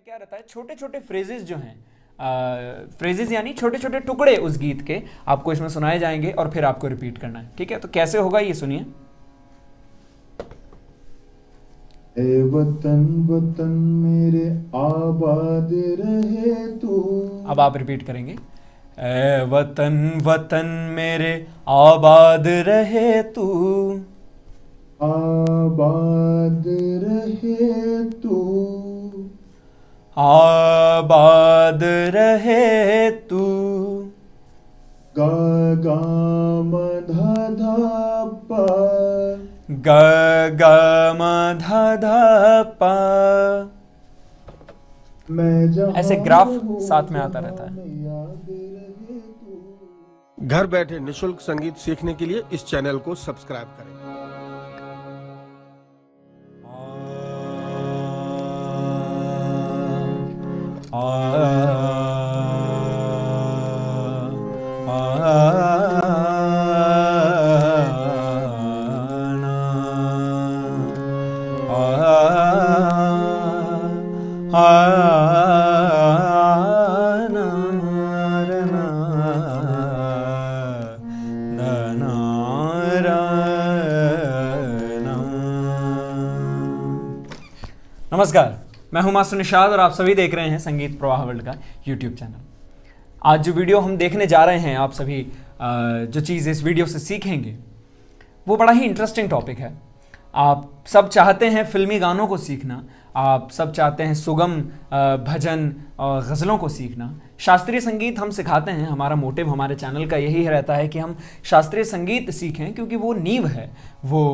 में क्या रहता है छोटे छोटे फ्रेजेस जो हैं फ्रेजेस यानी छोटे छोटे टुकड़े उस गीत के आपको इसमें सुनाए जाएंगे और फिर आपको रिपीट करना है ठीक है तो कैसे होगा ये सुनिए ए वतन वतन मेरे आबाद रहे तू अब आप रिपीट करेंगे ए वतन वतन मेरे आबाद रहे तू आबाद रहे तू आबाद रहे तू ग गा म धा धा पा ऐसे ग्राफ साथ में आता रहता है घर बैठे निशुल्क संगीत सीखने के लिए इस चैनल को सब्सक्राइब करें નમસ્કાર मैं हूं मास्टर निषाद और आप सभी देख रहे हैं संगीत प्रवाह वर्ल्ड का यूट्यूब चैनल आज जो वीडियो हम देखने जा रहे हैं आप सभी जो चीज़ इस वीडियो से सीखेंगे वो बड़ा ही इंटरेस्टिंग टॉपिक है आप सब चाहते हैं फिल्मी गानों को सीखना आप सब चाहते हैं सुगम भजन और गज़लों को सीखना शास्त्रीय संगीत हम सिखाते हैं हमारा मोटिव हमारे चैनल का यही रहता है कि हम शास्त्रीय संगीत सीखें क्योंकि वो नींव है वो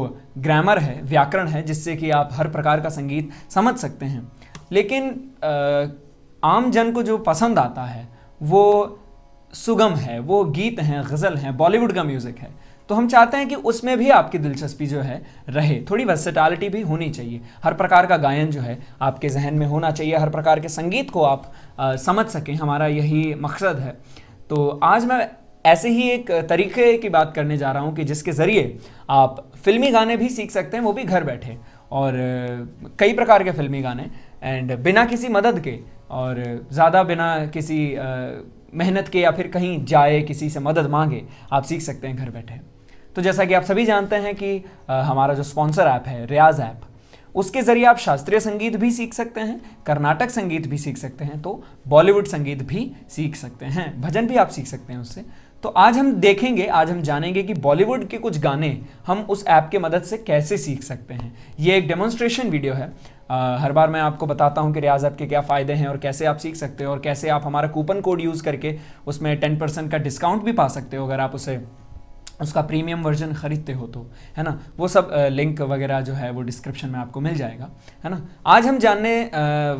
ग्रामर है व्याकरण है जिससे कि आप हर प्रकार का संगीत समझ सकते हैं लेकिन आम जन को जो पसंद आता है वो सुगम है वो गीत हैं गज़ल हैं बॉलीवुड का म्यूज़िक है तो हम चाहते हैं कि उसमें भी आपकी दिलचस्पी जो है रहे थोड़ी वर्सिटैलिटी भी होनी चाहिए हर प्रकार का गायन जो है आपके जहन में होना चाहिए हर प्रकार के संगीत को आप आ, समझ सकें हमारा यही मकसद है तो आज मैं ऐसे ही एक तरीके की बात करने जा रहा हूँ कि जिसके ज़रिए आप फिल्मी गाने भी सीख सकते हैं वो भी घर बैठे और कई प्रकार के फिल्मी गाने एंड बिना किसी मदद के और ज़्यादा बिना किसी मेहनत के या फिर कहीं जाए किसी से मदद मांगे आप सीख सकते हैं घर बैठे तो जैसा कि आप सभी जानते हैं कि हमारा जो स्पॉन्सर ऐप है रियाज ऐप उसके ज़रिए आप शास्त्रीय संगीत भी सीख सकते हैं कर्नाटक संगीत भी सीख सकते हैं तो बॉलीवुड संगीत भी सीख सकते हैं भजन भी आप सीख सकते हैं उससे तो आज हम देखेंगे आज हम जानेंगे कि बॉलीवुड के कुछ गाने हम उस ऐप के मदद से कैसे सीख सकते हैं ये एक डेमोन्स्ट्रेशन वीडियो है आ, हर बार मैं आपको बताता हूँ कि रियाज ऐप के क्या फ़ायदे हैं और कैसे आप सीख सकते हो और कैसे आप हमारा कूपन कोड यूज़ करके उसमें टेन परसेंट का डिस्काउंट भी पा सकते हो अगर आप उसे उसका प्रीमियम वर्जन ख़रीदते हो तो है ना वो सब लिंक वगैरह जो है वो डिस्क्रिप्शन में आपको मिल जाएगा है ना आज हम जानने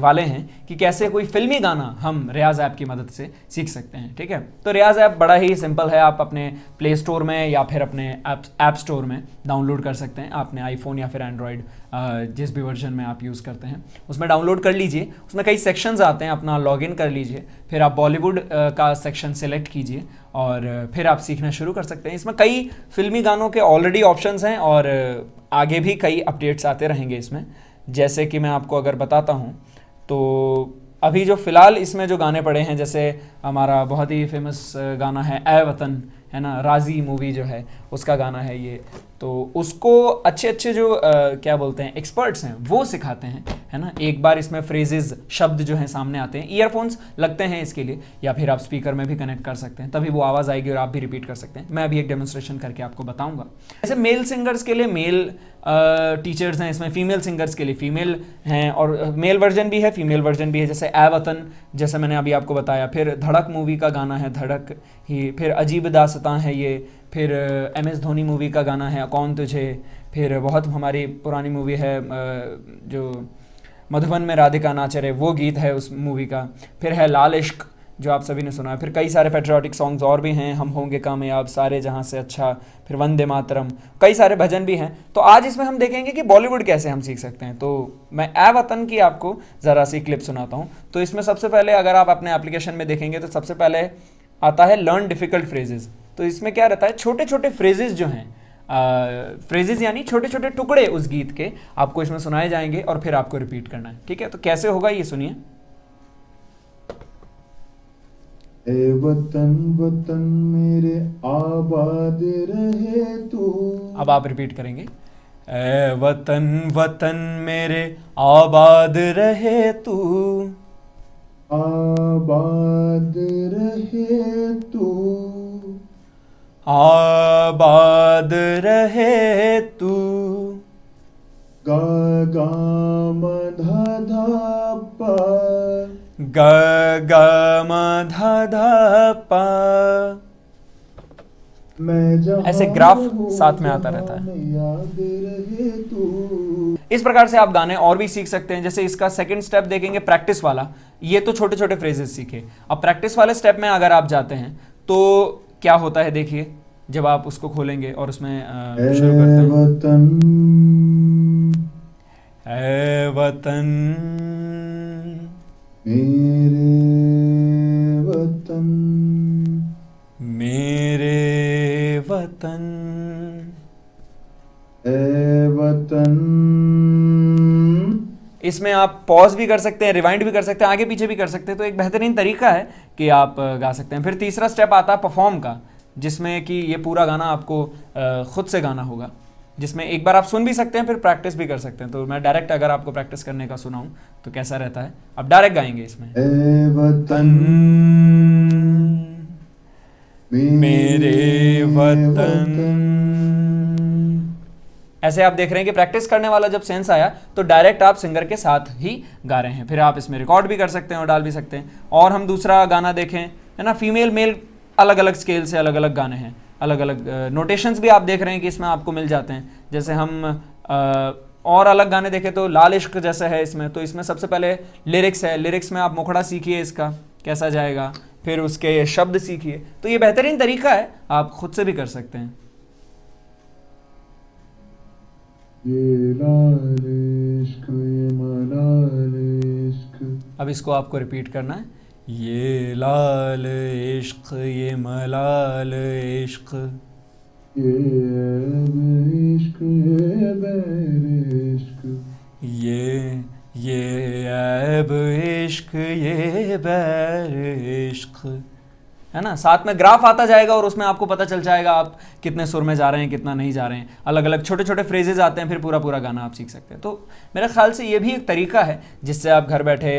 वाले हैं कि कैसे कोई फिल्मी गाना हम रियाज ऐप की मदद से सीख सकते हैं ठीक है तो रियाज ऐप बड़ा ही सिंपल है आप अपने प्ले स्टोर में या फिर अपने ऐप ऐप स्टोर में डाउनलोड कर सकते हैं आपने आईफोन या फिर एंड्रॉयड जिस भी वर्जन में आप यूज़ करते हैं उसमें डाउनलोड कर लीजिए उसमें कई सेक्शंस आते हैं अपना लॉगिन कर लीजिए फिर आप बॉलीवुड का सेक्शन सेलेक्ट कीजिए और फिर आप सीखना शुरू कर सकते हैं इसमें कई फिल्मी गानों के ऑलरेडी ऑप्शंस हैं और आगे भी कई अपडेट्स आते रहेंगे इसमें जैसे कि मैं आपको अगर बताता हूँ तो अभी जो फ़िलहाल इसमें जो गाने पड़े हैं जैसे हमारा बहुत ही फेमस गाना है ए वतन है ना राजी मूवी जो है उसका गाना है ये तो उसको अच्छे अच्छे जो आ, क्या बोलते हैं एक्सपर्ट्स हैं वो सिखाते हैं है ना एक बार इसमें फ्रेजेज शब्द जो हैं सामने आते हैं ईयरफोन्स लगते हैं इसके लिए या फिर आप स्पीकर में भी कनेक्ट कर सकते हैं तभी वो आवाज़ आएगी और आप भी रिपीट कर सकते हैं मैं अभी एक डेमोन्स्ट्रेशन करके आपको बताऊँगा ऐसे मेल सिंगर्स के लिए मेल टीचर्स हैं इसमें फीमेल सिंगर्स के लिए फीमेल हैं और मेल वर्जन भी है फीमेल वर्जन भी है जैसे ए वतन जैसे मैंने अभी आपको बताया फिर धड़क मूवी का गाना है धड़क ही फिर अजीब दासता है ये फिर एम एस धोनी मूवी का गाना है कौन तुझे फिर बहुत हमारी पुरानी मूवी है जो मधुबन में राधिका नाचर है वो गीत है उस मूवी का फिर है लाल इश्क जो आप सभी ने सुना है फिर कई सारे पेट्रियाटिक सॉन्ग्स और भी हैं हम होंगे कामयाब सारे जहाँ से अच्छा फिर वंदे मातरम कई सारे भजन भी हैं तो आज इसमें हम देखेंगे कि बॉलीवुड कैसे हम सीख सकते हैं तो मैं ए वतन की आपको ज़रा सी क्लिप सुनाता हूँ तो इसमें सबसे पहले अगर आप अपने एप्लीकेशन में देखेंगे तो सबसे पहले आता है लर्न डिफ़िकल्ट फ्रेजेज़ तो इसमें क्या रहता है छोटे छोटे फ्रेजेस जो हैं फ्रेजेज यानी छोटे छोटे टुकड़े उस गीत के आपको इसमें सुनाए जाएंगे और फिर आपको रिपीट करना है ठीक है तो कैसे होगा ये सुनिए ए वतन वतन मेरे आबाद रहे तू अब आप रिपीट करेंगे ए वतन वतन मेरे आबाद रहे तू आबाद रहे तू आबाद रहे तू ग ग म ध ध प ऐसे ग्राफ साथ में आता रहता है इस प्रकार से आप गाने और भी सीख सकते हैं जैसे इसका सेकंड स्टेप देखेंगे प्रैक्टिस वाला ये तो छोटे छोटे फ्रेजेस सीखे अब प्रैक्टिस वाले स्टेप में अगर आप जाते हैं तो क्या होता है देखिए जब आप उसको खोलेंगे और उसमें शुरू करते हैं वतन वतन मेरे वतन मेरे वतन ए वतन इसमें आप पॉज भी कर सकते हैं रिवाइंड भी कर सकते हैं आगे पीछे भी कर सकते हैं तो एक बेहतरीन तरीका है कि आप गा सकते हैं फिर तीसरा स्टेप आता है परफॉर्म का जिसमें कि ये पूरा गाना आपको ख़ुद से गाना होगा जिसमें एक बार आप सुन भी सकते हैं फिर प्रैक्टिस भी कर सकते हैं तो मैं डायरेक्ट अगर आपको प्रैक्टिस करने का सुनाऊं तो कैसा रहता है आप डायरेक्ट गाएंगे इसमें ए वतन मेरे वतन ऐसे आप देख रहे हैं कि प्रैक्टिस करने वाला जब सेंस आया तो डायरेक्ट आप सिंगर के साथ ही गा रहे हैं फिर आप इसमें रिकॉर्ड भी कर सकते हैं और डाल भी सकते हैं और हम दूसरा गाना देखें है ना फीमेल मेल अलग अलग स्केल से अलग अलग गाने हैं अलग अलग नोटेशंस भी आप देख रहे हैं कि इसमें आपको मिल जाते हैं जैसे हम और अलग गाने देखें तो लाल इश्क जैसा है इसमें तो इसमें सबसे पहले लिरिक्स है लिरिक्स में आप मुखड़ा सीखिए इसका कैसा जाएगा फिर उसके शब्द सीखिए तो ये बेहतरीन तरीका है आप खुद से भी कर सकते हैं अब इसको आपको रिपीट करना है ये लाल इश्क ये मलाल इश्क ये इश्क ये इश्क ये ये ऐब इश्क ये बैर इश्क है ना साथ में ग्राफ आता जाएगा और उसमें आपको पता चल जाएगा आप कितने सुर में जा रहे हैं कितना नहीं जा रहे हैं अलग अलग छोटे छोटे फ्रेजेज आते हैं फिर पूरा पूरा गाना आप सीख सकते हैं तो मेरे ख्याल से ये भी एक तरीका है जिससे आप घर बैठे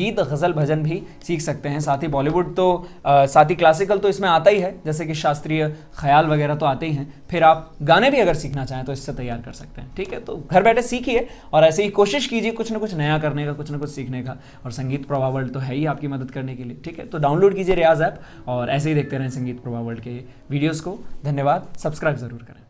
गीत गज़ल भजन भी सीख सकते हैं साथ ही बॉलीवुड तो साथ ही क्लासिकल तो इसमें आता ही है जैसे कि शास्त्रीय ख्याल वगैरह तो आते ही हैं फिर आप गाने भी अगर सीखना चाहें तो इससे तैयार कर सकते हैं ठीक है तो घर बैठे सीखिए और ऐसे ही कोशिश कीजिए कुछ ना कुछ नया करने का कुछ ना कुछ सीखने का और संगीत प्रभावल तो है ही आपकी मदद करने के लिए ठीक है तो डाउनलोड कीजिए रियाज ऐप और और ऐसे ही देखते रहें संगीत प्रभा वर्ल्ड के वीडियोज़ को धन्यवाद सब्सक्राइब ज़रूर करें